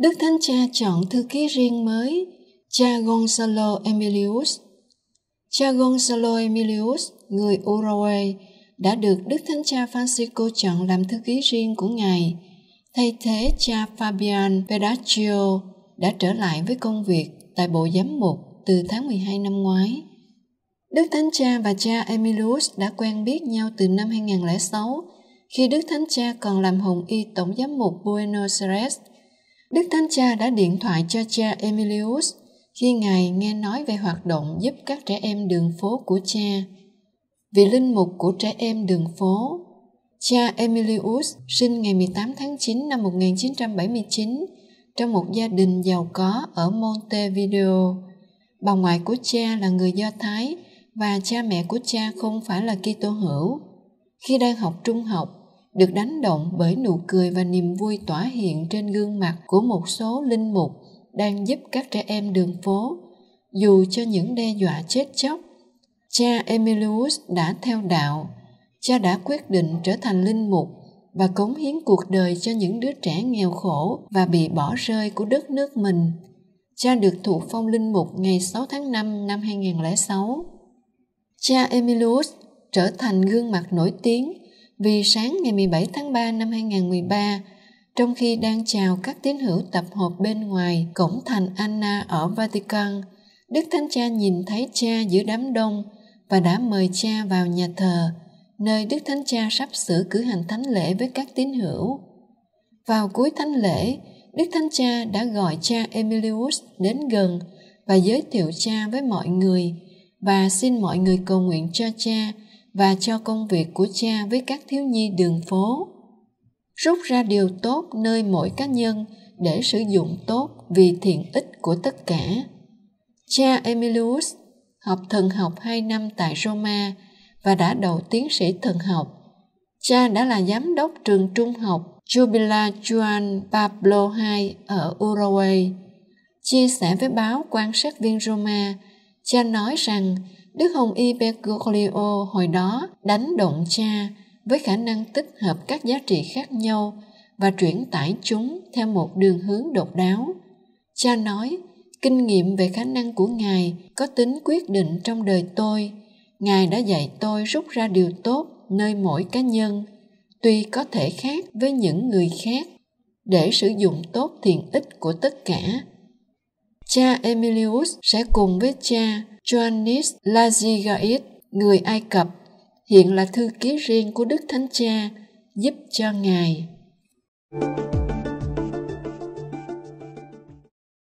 Đức Thánh Cha chọn thư ký riêng mới, cha Gonzalo Emilius. Cha Gonzalo Emilius, người Uruguay, đã được Đức Thánh Cha Francisco chọn làm thư ký riêng của Ngài, thay thế cha Fabian Pedaccio đã trở lại với công việc tại Bộ Giám mục từ tháng 12 năm ngoái. Đức Thánh Cha và cha Emilius đã quen biết nhau từ năm 2006 khi Đức Thánh Cha còn làm hồng y Tổng giám mục Buenos Aires – Đức Thánh Cha đã điện thoại cho cha Emilius khi Ngài nghe nói về hoạt động giúp các trẻ em đường phố của cha. Vì linh mục của trẻ em đường phố, cha Emilius sinh ngày 18 tháng 9 năm 1979 trong một gia đình giàu có ở Montevideo. Bà ngoại của cha là người Do Thái và cha mẹ của cha không phải là Kitô hữu. Khi đang học trung học, được đánh động bởi nụ cười và niềm vui tỏa hiện trên gương mặt của một số linh mục đang giúp các trẻ em đường phố, dù cho những đe dọa chết chóc. Cha Emilius đã theo đạo, cha đã quyết định trở thành linh mục và cống hiến cuộc đời cho những đứa trẻ nghèo khổ và bị bỏ rơi của đất nước mình. Cha được thụ phong linh mục ngày 6 tháng 5 năm 2006. Cha Emilius trở thành gương mặt nổi tiếng vì sáng ngày 17 tháng 3 năm 2013, trong khi đang chào các tín hữu tập hợp bên ngoài cổng thành Anna ở Vatican, Đức Thánh Cha nhìn thấy cha giữa đám đông và đã mời cha vào nhà thờ, nơi Đức Thánh Cha sắp sửa cử hành thánh lễ với các tín hữu. Vào cuối thánh lễ, Đức Thánh Cha đã gọi cha Emilius đến gần và giới thiệu cha với mọi người và xin mọi người cầu nguyện cho cha và cho công việc của cha với các thiếu nhi đường phố rút ra điều tốt nơi mỗi cá nhân để sử dụng tốt vì thiện ích của tất cả cha emilius học thần học hai năm tại roma và đã đầu tiến sĩ thần học cha đã là giám đốc trường trung học Jubila Juan Pablo II ở Uruguay. Chia sẻ với báo quan sát viên Roma, cha nói rằng Đức Hồng Y Bergoglio hồi đó đánh động cha với khả năng tích hợp các giá trị khác nhau và chuyển tải chúng theo một đường hướng độc đáo. Cha nói, kinh nghiệm về khả năng của Ngài có tính quyết định trong đời tôi. Ngài đã dạy tôi rút ra điều tốt nơi mỗi cá nhân, tuy có thể khác với những người khác, để sử dụng tốt thiện ích của tất cả Cha Emilius sẽ cùng với cha Johannes Lazigais, người Ai Cập, hiện là thư ký riêng của Đức Thánh Cha, giúp cho Ngài. Thank you